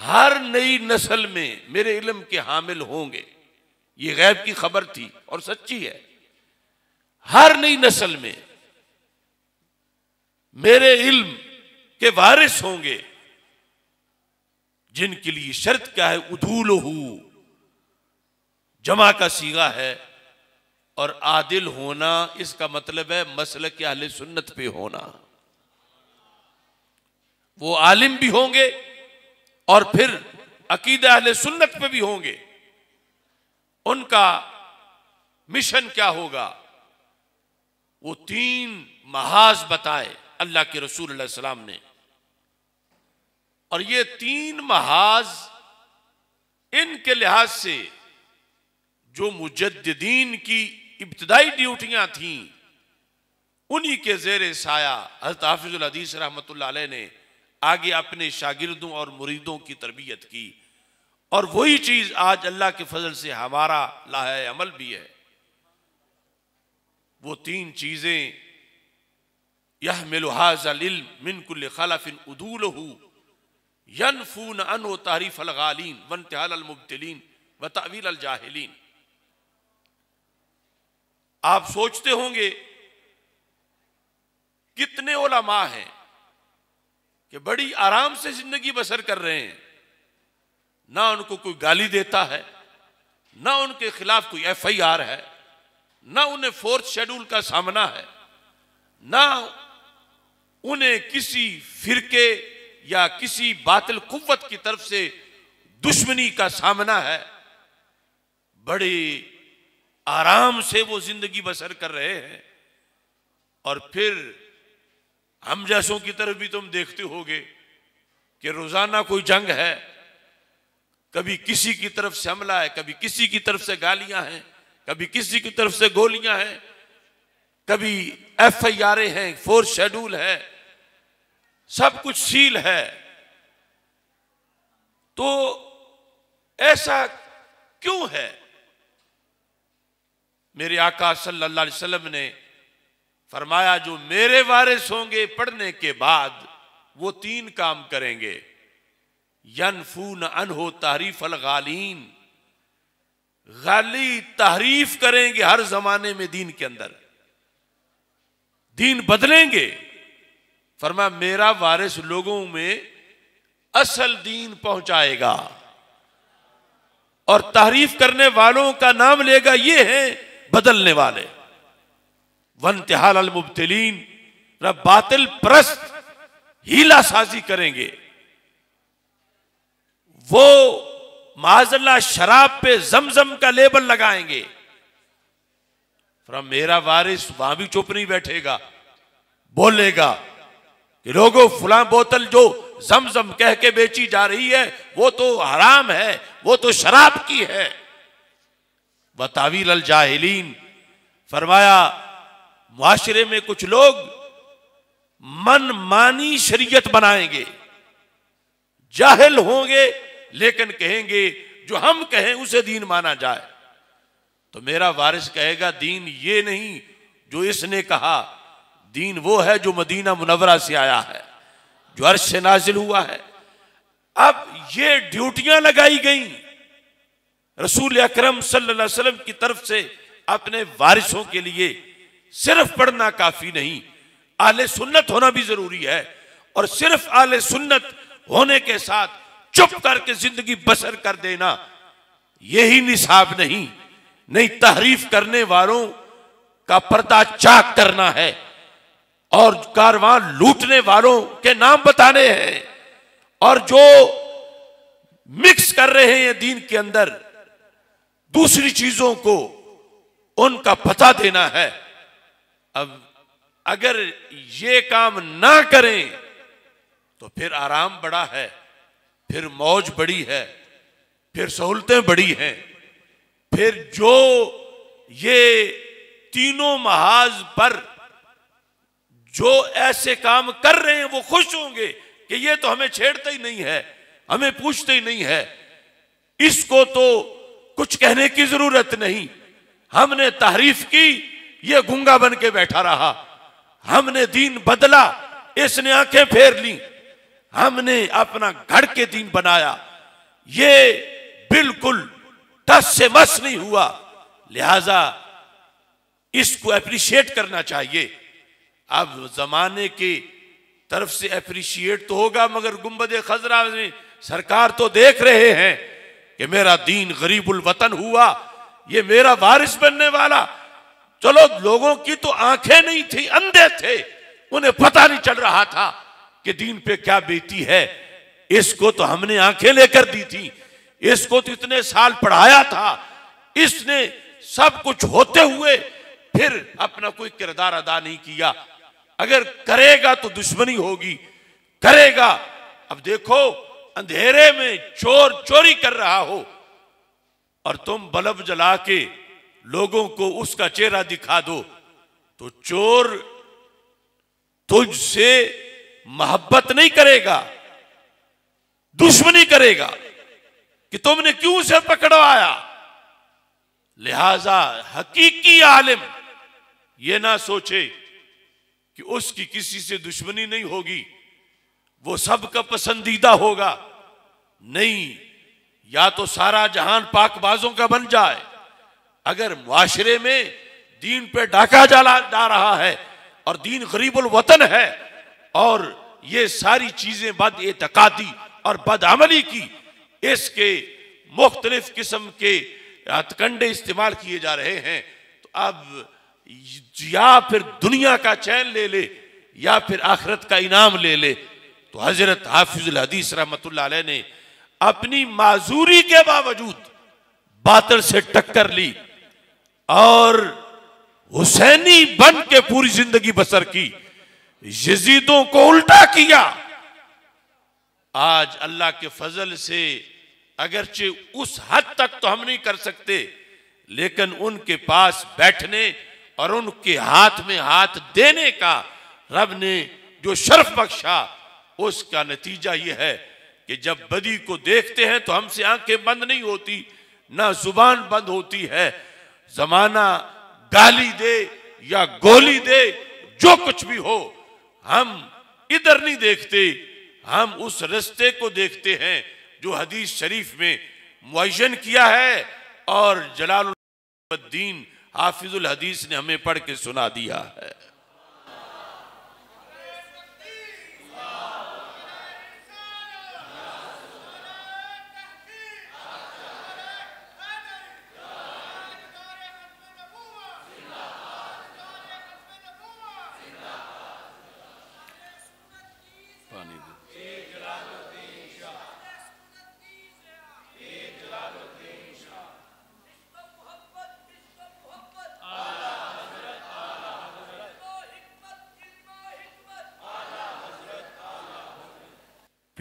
हर नई नस्ल में मेरे इलम के हामिल होंगे ये गैब की खबर थी और सच्ची है हर नई नस्ल में मेरे इल्म के वारिस होंगे जिनके लिए शर्त क्या है उदूल जमा का सीगा है और आदिल होना इसका मतलब है मसल के आल सुन्नत पे होना वो आलिम भी होंगे और फिर अकीद अहल सुन्नत पे भी होंगे उनका मिशन क्या होगा वो तीन महाज बताए अल्लाह के रसूल सलाम ने और ये तीन महाज इनके लिहाज से जो मुजद्दीन की इब्तदाई ड्यूटियां थी उन्हीं के जेर साया हजरत हदीस रहमत ने आगे अपने शागिर्दों और मुरीदों की तरबियत की और वही चीज़ आज अल्लाह के फजल से हमारा लाह अमल भी है वो तीन चीज़ें यह मिलहाज मिनकुल खलाफिन उदूल हूँ यन फून अन तारीफ अल गालीन वन तिहाल तहालमबतलिन व तावील जाहलीन आप सोचते होंगे कितने ओलमा हैं कि बड़ी आराम से जिंदगी बसर कर रहे हैं ना उनको कोई गाली देता है ना उनके खिलाफ कोई एफ आई आर है ना उन्हें फोर्थ शेड्यूल का सामना है ना उन्हें किसी फिरके या किसी बातिल कुत की तरफ से दुश्मनी का सामना है बड़े आराम से वो जिंदगी बसर कर रहे हैं और फिर हम जैसों की तरफ भी तुम देखते होगे कि रोजाना कोई जंग है कभी किसी की तरफ से हमला है कभी किसी की तरफ से गालियां हैं कभी किसी की तरफ से गोलियां हैं कभी एफ आई आर हैं फोर्थ शेड्यूल है सब कुछ सील है तो ऐसा क्यों है मेरे आका सल्लल्लाहु अलैहि वसल्लम ने फरमाया जो मेरे वारिस होंगे पढ़ने के बाद वो तीन काम करेंगे यनफून अनहो तहरीफ अल गालीन गाली तहरीफ करेंगे हर जमाने में दीन के अंदर दीन बदलेंगे फरमा मेरा वारिस लोगों में असल दीन पहुंचाएगा और तारीफ करने वालों का नाम लेगा ये है बदलने वाले वन तिहाल अल मुबतलीन बातिल प्रस्त हीला साजी करेंगे वो माजल्ला शराब पे जमजम का लेबल लगाएंगे मेरा वारिस वहां भी चुप नहीं बैठेगा बोलेगा कि लोगों फुला बोतल जो जमजम कह के बेची जा रही है वो तो हराम है वो तो शराब की है बतावील अल जाहिलीन फरमाया माशरे में कुछ लोग मन मानी शरीयत बनाएंगे जाहिल होंगे लेकिन कहेंगे जो हम कहें उसे दीन माना जाए तो मेरा वारिस कहेगा दीन ये नहीं जो इसने कहा दीन वो है जो मदीना मुनवरा से आया है जो अर्श से नाजिल हुआ है अब ये ड्यूटियां लगाई गई रसूल अक्रम सलम की तरफ से अपने वारिसों के लिए सिर्फ पढ़ना काफी नहीं आले सुन्नत होना भी जरूरी है और सिर्फ आले सुन्नत होने के साथ चुप करके जिंदगी बसर कर देना यही निशाब नहीं नहीं तहरीफ करने वालों का पर्दा चाक करना है और कारवां लूटने वालों के नाम बताने हैं और जो मिक्स कर रहे हैं दीन के अंदर दूसरी चीजों को उनका पता देना है अब अगर ये काम ना करें तो फिर आराम बड़ा है फिर मौज बड़ी है फिर सहूलतें बड़ी हैं फिर जो ये तीनों महाज पर जो ऐसे काम कर रहे हैं वो खुश होंगे कि ये तो हमें छेड़ते ही नहीं है हमें पूछते ही नहीं है इसको तो कुछ कहने की जरूरत नहीं हमने तारीफ की ये गुंगा बन के बैठा रहा हमने दीन बदला इसने आंखें फेर ली हमने अपना घर के दीन बनाया ये बिल्कुल टस से मस नहीं हुआ लिहाजा इसको अप्रिशिएट करना चाहिए अब जमाने की तरफ से अप्रिशिएट तो होगा मगर गुम्बद खजरा में सरकार तो देख रहे हैं कि मेरा दीन गरीबुल वतन हुआ ये मेरा वारिस बनने वाला चलो लोगों की तो आंखें नहीं थी अंधे थे उन्हें पता नहीं चल रहा था कि दीन पे क्या बेटी है इसको तो हमने आंखें लेकर दी थी इसको तो इतने साल पढ़ाया था इसने सब कुछ होते हुए फिर अपना कोई किरदार अदा नहीं किया अगर करेगा तो दुश्मनी होगी करेगा अब देखो अंधेरे में चोर चोरी कर रहा हो और तुम बल्ब जला के लोगों को उसका चेहरा दिखा दो तो चोर तुझसे मोहब्बत नहीं करेगा दुश्मनी करेगा कि तुमने क्यों उसे पकड़वाया लिहाजा हकीकी आलिम ये ना सोचे कि उसकी किसी से दुश्मनी नहीं होगी वो सबका पसंदीदा होगा नहीं या तो सारा जहान पाकबाजों का बन जाए अगर मुआशरे में दीन पे डाका जला जा रहा है और दीन गरीब वतन है और ये सारी चीज़ें बद एतकादी और बदअमली की इसके मुख्तलिफ किस्म के हथकंडे इस्तेमाल किए जा रहे हैं तो अब या फिर दुनिया का चैन ले ले या फिर आखरत का इनाम ले ले तो हजरत हाफिजुल हदीस रहमत ने अपनी माजूरी के बावजूद बातल से टक्कर ली और हुसैनी बन के पूरी जिंदगी बसर की यजीदों को उल्टा किया आज अल्लाह के फजल से अगरचे उस हद तक तो हम नहीं कर सकते लेकिन उनके पास बैठने और उनके हाथ में हाथ देने का रब ने जो शर्फ बख्शा उसका नतीजा यह है कि जब बदी को देखते हैं तो हमसे आंखें बंद नहीं होती ना जुबान बंद होती है जमाना गाली दे या गोली दे जो कुछ भी हो हम इधर नहीं देखते हम उस रस्ते को देखते हैं जो हदीस शरीफ में मुन किया है और जलालुद्दीन हाफिजुल हदीस ने हमें पढ़ के सुना दिया है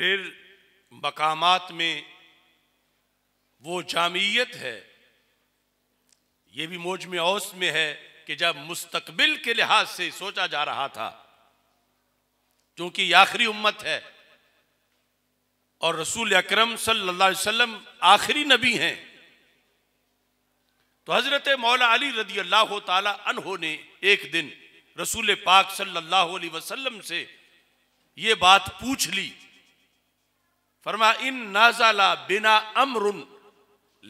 फिर मकामात में वो जामियत है ये भी मौज में औस में है कि जब मुस्तकबिल के लिहाज से सोचा जा रहा था क्योंकि आखिरी उम्मत है और रसूल अक्रम सल्लाम आखिरी नबी हैं तो हज़रत मौला अली रदी अल्लाह तहो ने एक दिन रसूल पाक सल्लाम से ये बात पूछ ली फरमा इन नाजाला बिना अमरुन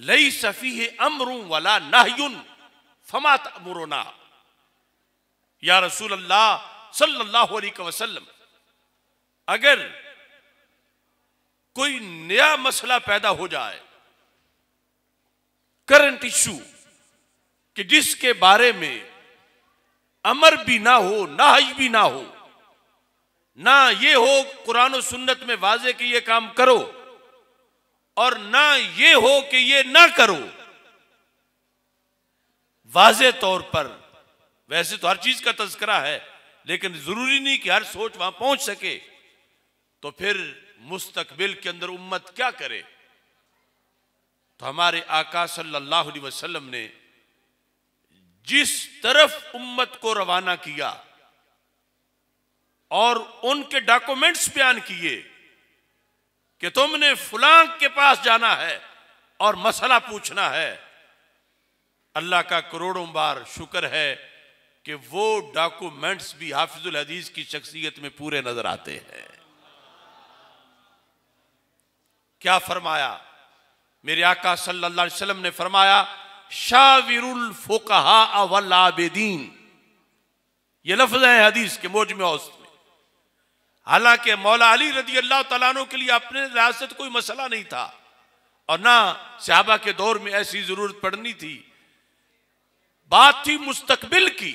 लई सफ़ी अमरुन वाला नाहयुन फमात अमरुना या रसूल अल्लाह सल्लल्लाहु अलैहि वसल्लम अगर कोई नया मसला पैदा हो जाए करंट इशू कि जिसके बारे में अमर भी ना हो नाहज भी ना हो ना ये हो कुरान सुन्नत में वाजे कि ये काम करो और ना ये हो कि ये ना करो वाजे तौर पर वैसे तो हर चीज का तस्करा है लेकिन जरूरी नहीं कि हर सोच वहां पहुंच सके तो फिर मुस्तकबिल के अंदर उम्मत क्या करे तो हमारे आका सल्लल्लाहु अलैहि वसल्लम ने जिस तरफ उम्मत को रवाना किया और उनके डॉक्यूमेंट्स बयान किए कि तुमने फुलांक के पास जाना है और मसला पूछना है अल्लाह का करोड़ों बार शुक्र है कि वो डॉक्यूमेंट्स भी हाफिजुल हदीस की शख्सियत में पूरे नजर आते हैं क्या फरमाया मेरे आका सल्लल्लाहु अलैहि वसल्लम ने फरमाया शाविरुल फोकहा अवल आबेदीन ये लफ्ज है हदीस के मौज में औसत हालांकि मौला अली रजी अल्लाह तु के लिए अपने लिहाज से तो कोई मसला नहीं था और ना सहाबा के दौर में ऐसी जरूरत पड़नी थी बात थी मुस्तकबिल की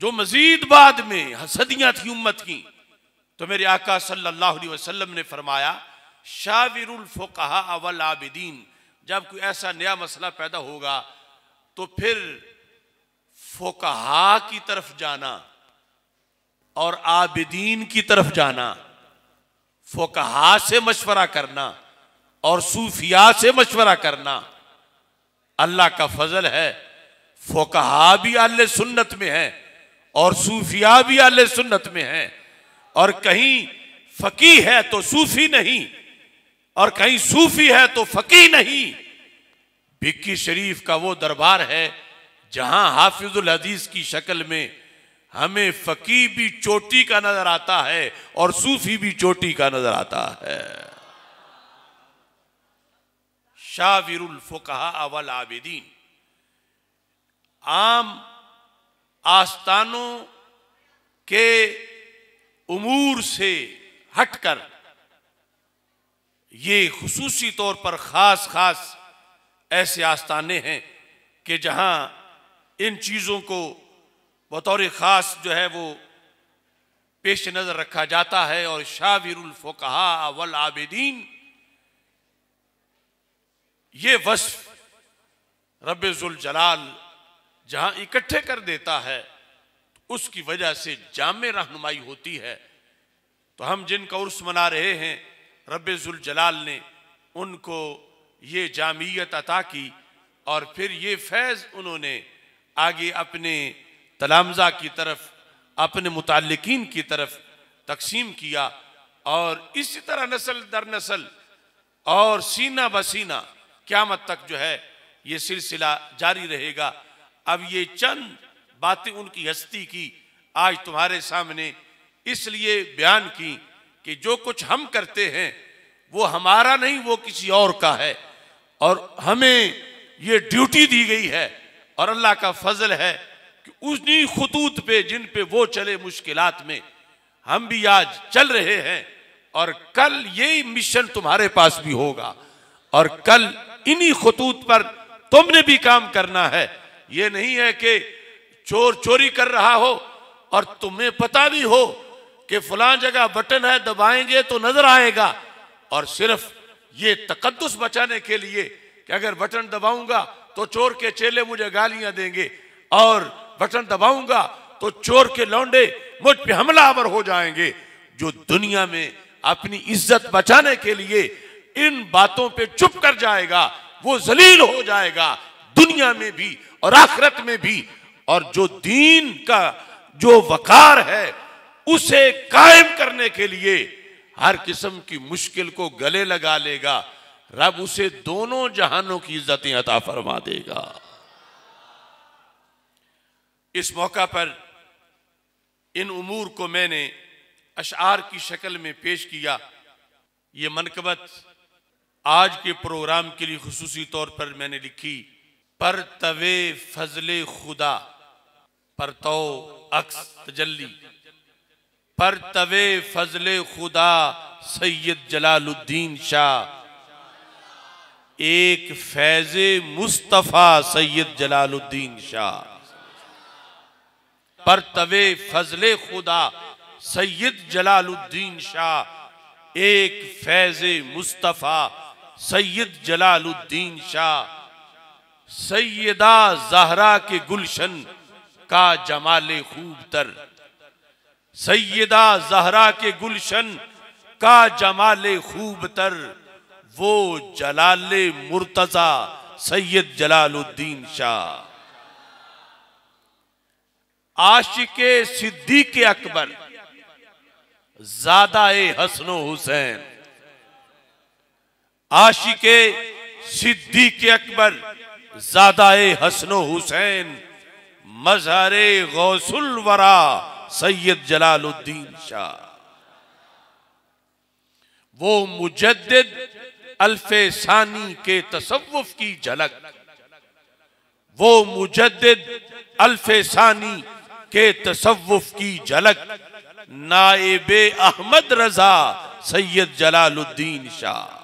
जो मजीद बाद में सदियां थी उम्मत की तो मेरे आका सल्लल्लाहु अलैहि वसल्लम ने फरमाया शाविरुल फुकहा अवल आबिदीन जब कोई ऐसा नया मसला पैदा होगा तो फिर फोकहा की तरफ जाना और आबिदीन की तरफ जाना फोकहा से मशवरा करना और सूफिया से मशवरा करना अल्लाह का फजल है फोकहा भी आल सुन्नत में है और सूफिया भी आल सुन्नत में है और कहीं फकी है तो सूफी नहीं और कहीं सूफी है तो फकी नहीं बिक्की शरीफ का वो दरबार है जहां हाफिजुल हदीस की शक्ल में हमें फकी भी चोटी का नजर आता है और सूफी भी चोटी का नजर आता है शाविरुल फुकहा अवल आबेदीन आम आस्थानों के उमूर से हटकर ये खसूसी तौर पर ख़ास ख़ास ऐसे आस्थाने हैं कि जहां इन चीज़ों को बतौर ख़ास जो है वो पेश नज़र रखा जाता है और शाविरफुकहा अवल आबिदीन ये वस्फ जलाल जहां इकट्ठे कर देता है तो उसकी वजह से जाम रहनुमाई होती है तो हम जिनका उर्स मना रहे हैं जलाल ने उनको ये जामियत अता की और फिर ये फैज़ उन्होंने आगे अपने तलामजा की तरफ अपने मुतालिकीन की तरफ तकसीम किया और इसी तरह नस्ल दर नस्ल और सीना बसीना क्यामत तक जो है ये सिलसिला जारी रहेगा अब ये चंद बातें उनकी हस्ती की आज तुम्हारे सामने इसलिए बयान की कि जो कुछ हम करते हैं वो हमारा नहीं वो किसी और का है और हमें ये ड्यूटी दी गई है और अल्लाह का फजल है उन्हीं खतूत पे जिन पे वो चले मुश्किलात में हम भी आज चल रहे हैं और कल ये मिशन तुम्हारे पास भी होगा और कल इन्हीं खतूत पर तुमने भी काम करना है ये नहीं है कि चोर चोरी कर रहा हो और तुम्हें पता भी हो कि फलां जगह बटन है दबाएंगे तो नजर आएगा और सिर्फ ये तकदस बचाने के लिए कि अगर बटन दबाऊंगा तो चोर के चेले मुझे गालियां देंगे और बटन दबाऊंगा तो चोर के लौंडे मुझ पे हमलावर हो जाएंगे जो दुनिया में अपनी इज्जत बचाने के लिए इन बातों पे चुप कर जाएगा वो जलील हो जाएगा दुनिया में भी और आखरत में भी और जो दीन का जो वकार है उसे कायम करने के लिए हर किस्म की मुश्किल को गले लगा लेगा रब उसे दोनों जहानों की इज्जतें अता फरमा देगा इस मौका पर इन उमूर को मैंने अशार की शक्ल में पेश किया ये मनकबत आज के प्रोग्राम के लिए खसूसी तौर पर मैंने लिखी पर तवे फजल खुदा पर तो अक्स तजल्ली पर तवे फजल खुदा सैयद जलालुद्दीन शाह एक फैज मुस्तफ़ा सैयद जलालुद्दीन शाह परतवे फजले खुदा सैयद जलालुद्दीन शाह एक फैज मुस्तफ़ा सैयद जलालुद्दीन शाह सैयदा जहरा के गुलशन का जमाल खूब तर सैयदा जहरा के गुलशन का जमाल खूब तर वो जलाल मुर्तज़ा सैयद जलालुद्दीन शाह आशिक के अकबर ज्यादा ए हसनो हुसैन आशिक के अकबर ज्यादा ए हसनो हुसैन मजहरे गौसुल वरा सैयद जलालुद्दीन शाह वो मुजद अल्फे सानी के तसवुफ की झलक वो मुजद अल्फे सानी के तसवुफ की झलक नाएब अहमद रजा सैयद जलालुद्दीन शाह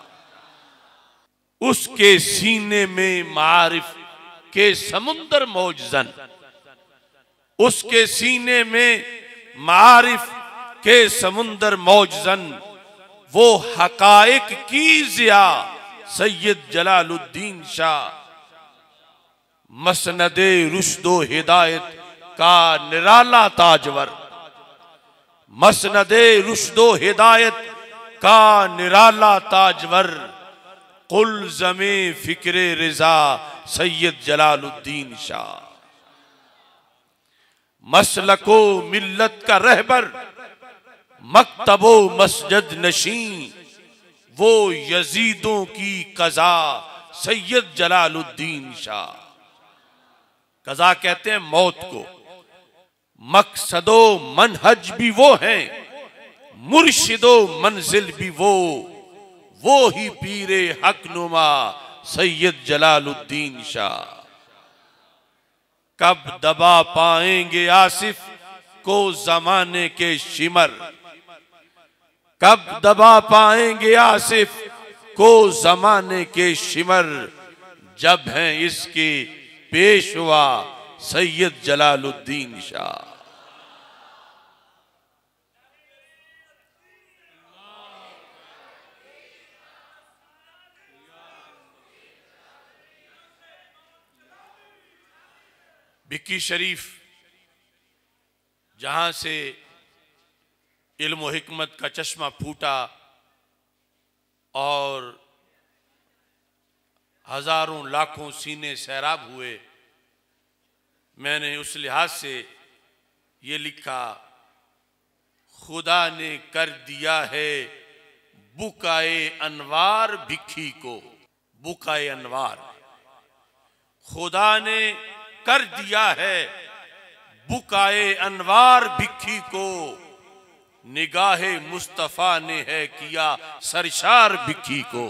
उसके सीने में मारिफ के समुंदर मौजन उसके सीने में मारिफ के समुंदर मौजन वो हकायक की जिया सैयद जलालुद्दीन शाह मसनदे रुशदो हिदायत का निराला ताजवर मसनदे रुशदो हिदायत का निराला ताजवर कुल जमे फिक्रे रिजा सैयद जलालुद्दीन शाह मसलको मिल्लत का रहबर मकतबो मस्जिद नशीन वो यजीदों की कजा सैयद जलालुद्दीन शाह कजा कहते हैं मौत को मकसदो मनहज भी वो हैं मुर्शिदो मंजिल भी वो वो ही पीरे हक नुमा सैयद जलालुद्दीन शाह कब दबा पाएंगे आसिफ को जमाने के शिमर कब दबा पाएंगे आसिफ को जमाने के शिमर जब हैं इसकी पेशवा सैयद जलालुद्दीन शाह बिक्की शरीफ जहां से इल्म हिकमत का चश्मा फूटा और हज़ारों लाखों सीने सैराब हुए मैंने उस लिहाज से ये लिखा खुदा ने कर दिया है बुकाए अनवार भिक्खी को बुकाए अनवार खुदा ने कर दिया है बुकाए अनवार भिक्खी को निगाहे मुस्तफ़ा ने है किया सरशार भिक्खी को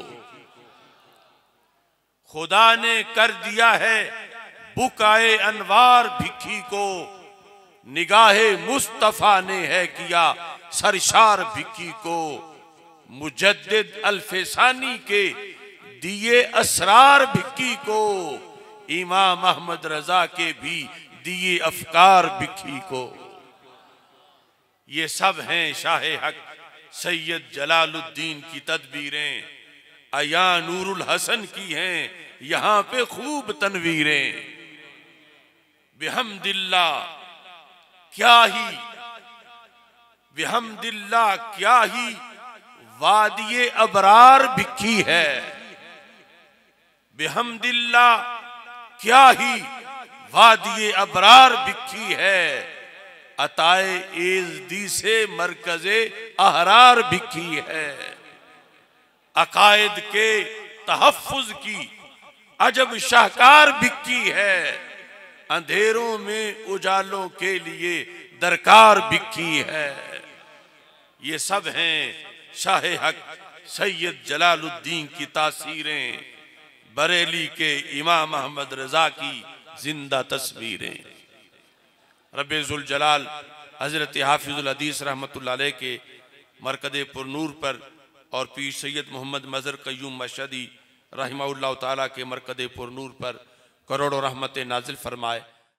खुदा ने कर दिया है बुकाए अनवार भिक्खी को निगाहे मुस्तफ़ा ने है किया सरशार भिक्की को मुजद अल्फेसानी के दिए असरार भिक्की को इमाम अहमद रजा के भी दिए अफकार बिखी को ये सब हैं शाह हक सैयद जलालुद्दीन की तदबीरें अया नूरुल हसन की हैं यहां पे खूब तनवीरें बेहमदिल्ला क्या ही बेहमदिल्ला क्या ही वादिय अबरार बिखी है बेहमदिल्ला क्या ही वादिय अबरार बिखी है अताए एज दी से मरकजे अहरार बिखी है अकायद के तहफ़ की अजब शाहकार बिकी है अंधेरों में उजालों के लिए दरकार बिकी है ये सब हैं शाह हक सैयद जलालुद्दीन की तासीरें बरेली के इमाम अहमद रजा की जिंदा तस्वीरें जलाल हज़रत हदीस रहमत के मरकद पुरनूर पर और पीर सैयद मोहम्मद मज़र कयूम मशदी रही के मरकद पुरनूर पर करोड़ों रहमत नाजिल फरमाए